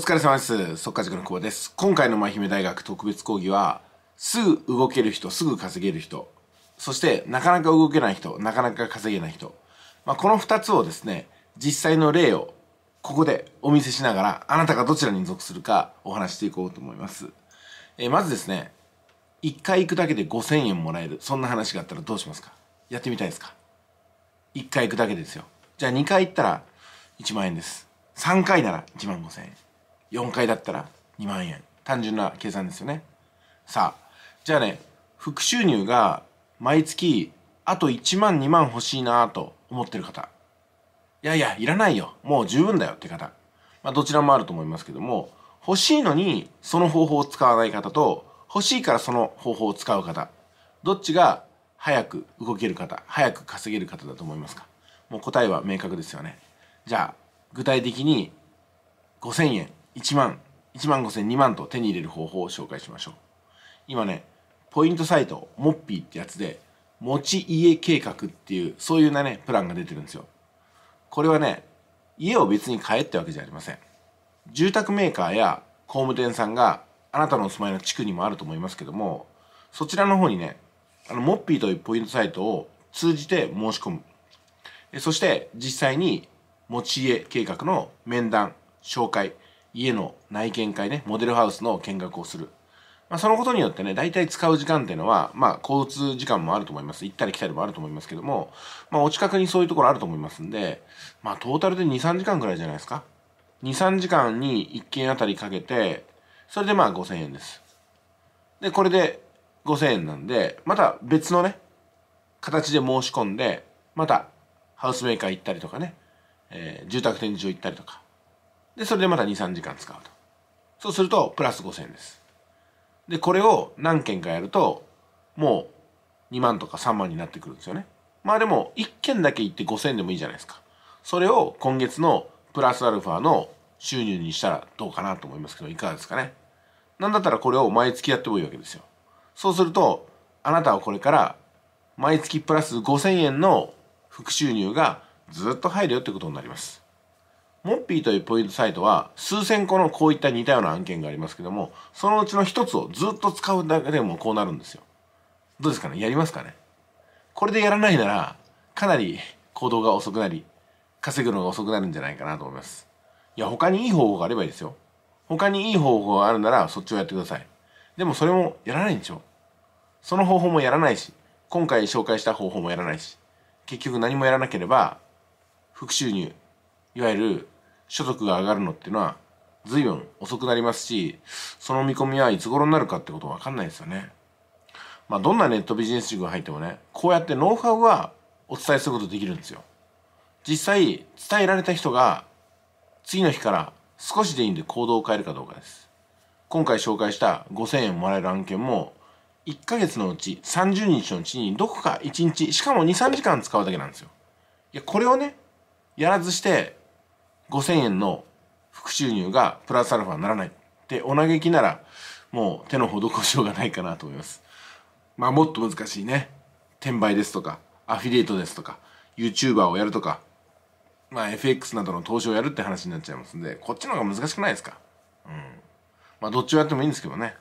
疲れ様です。速稼塾の久保です。今回の真姫大学特別講義は、すぐ動ける人、すぐ稼げる人、そしてなかなか動けない人、なかなか稼げない人、まあ、この2つをですね、実際の例をここでお見せしながら、あなたがどちらに属するかお話していこうと思います。えー、まずですね、1回行くだけで5000円もらえる、そんな話があったらどうしますかやってみたいですか ?1 回行くだけですよ。じゃあ2回行ったら1万円です。3回なら1万5000円。4回だったら2万円単純な計算ですよねさあじゃあね副収入が毎月あと1万2万欲しいなと思ってる方いやいやいらないよもう十分だよって方、まあ、どちらもあると思いますけども欲しいのにその方法を使わない方と欲しいからその方法を使う方どっちが早く動ける方早く稼げる方だと思いますかもう答えは明確ですよねじゃあ具体的に5000円1万、1万5千、2万と手に入れる方法を紹介しましょう。今ね、ポイントサイト、モッピーってやつで、持ち家計画っていう、そういうなね、プランが出てるんですよ。これはね、家を別に買えってわけじゃありません。住宅メーカーや工務店さんが、あなたのお住まいの地区にもあると思いますけども、そちらの方にね、あの、モッピーというポイントサイトを通じて申し込む。そして、実際に持ち家計画の面談、紹介、家の内見会ね、モデルハウスの見学をする。まあ、そのことによってね、大体使う時間っていうのは、まあ、交通時間もあると思います。行ったり来たりもあると思いますけども、まあ、お近くにそういうところあると思いますんで、まあ、トータルで2、3時間ぐらいじゃないですか。2、3時間に1件あたりかけて、それでまあ5000円です。で、これで5000円なんで、また別のね、形で申し込んで、またハウスメーカー行ったりとかね、えー、住宅展示場行ったりとか、で、それでまた2、3時間使うと。そうすると、プラス5000円です。で、これを何件かやると、もう2万とか3万になってくるんですよね。まあでも、1件だけ行って5000円でもいいじゃないですか。それを今月のプラスアルファの収入にしたらどうかなと思いますけど、いかがですかね。なんだったらこれを毎月やってもいいわけですよ。そうすると、あなたはこれから毎月プラス5000円の副収入がずっと入るよってことになります。モッピーというポイントサイトは数千個のこういった似たような案件がありますけどもそのうちの一つをずっと使うだけでもこうなるんですよどうですかねやりますかねこれでやらないならかなり行動が遅くなり稼ぐのが遅くなるんじゃないかなと思いますいや他にいい方法があればいいですよ他にいい方法があるならそっちをやってくださいでもそれもやらないんでしょその方法もやらないし今回紹介した方法もやらないし結局何もやらなければ副収入いわゆる所得が上がるのっていうのは随分遅くなりますし、その見込みはいつ頃になるかってことわかんないですよね。まあ、どんなネットビジネス塾が入ってもね、こうやってノウハウはお伝えすることできるんですよ。実際、伝えられた人が、次の日から少しでいいんで行動を変えるかどうかです。今回紹介した5000円もらえる案件も、1ヶ月のうち30日のうちにどこか1日、しかも2、3時間使うだけなんですよ。いや、これをね、やらずして5,000円の副収入がプラスアルファにならないってお嘆きならもう手の施しようがないかなと思います。まあもっと難しいね。転売ですとか、アフィリエイトですとか、YouTuber をやるとか、まあ FX などの投資をやるって話になっちゃいますんで、こっちの方が難しくないですかうん。まあどっちをやってもいいんですけどね。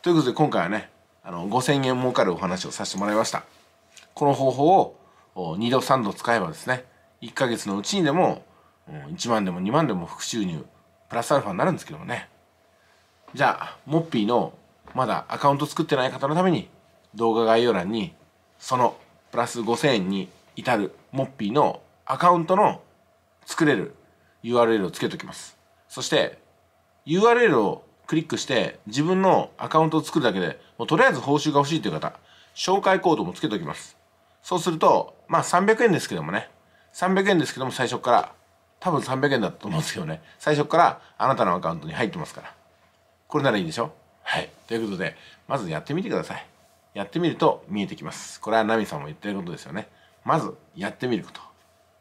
ということで今回はね、あの5000円儲かるお話をさせてもらいました。この方法を2度3度使えばですね、1ヶ月のうちにでも1万でも2万でも副収入プラスアルファになるんですけどもねじゃあモッピーのまだアカウント作ってない方のために動画概要欄にそのプラス5000円に至るモッピーのアカウントの作れる URL をつけておきますそして URL をクリックして自分のアカウントを作るだけでもうとりあえず報酬が欲しいという方紹介コードもつけておきますそうするとまあ300円ですけどもね300円ですけども最初から多分300円だったと思うんですけどね最初からあなたのアカウントに入ってますからこれならいいでしょはいということでまずやってみてくださいやってみると見えてきますこれはナミさんも言ってることですよねまずやってみること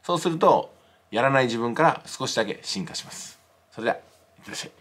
そうするとやらない自分から少しだけ進化しますそれではいってらっしゃい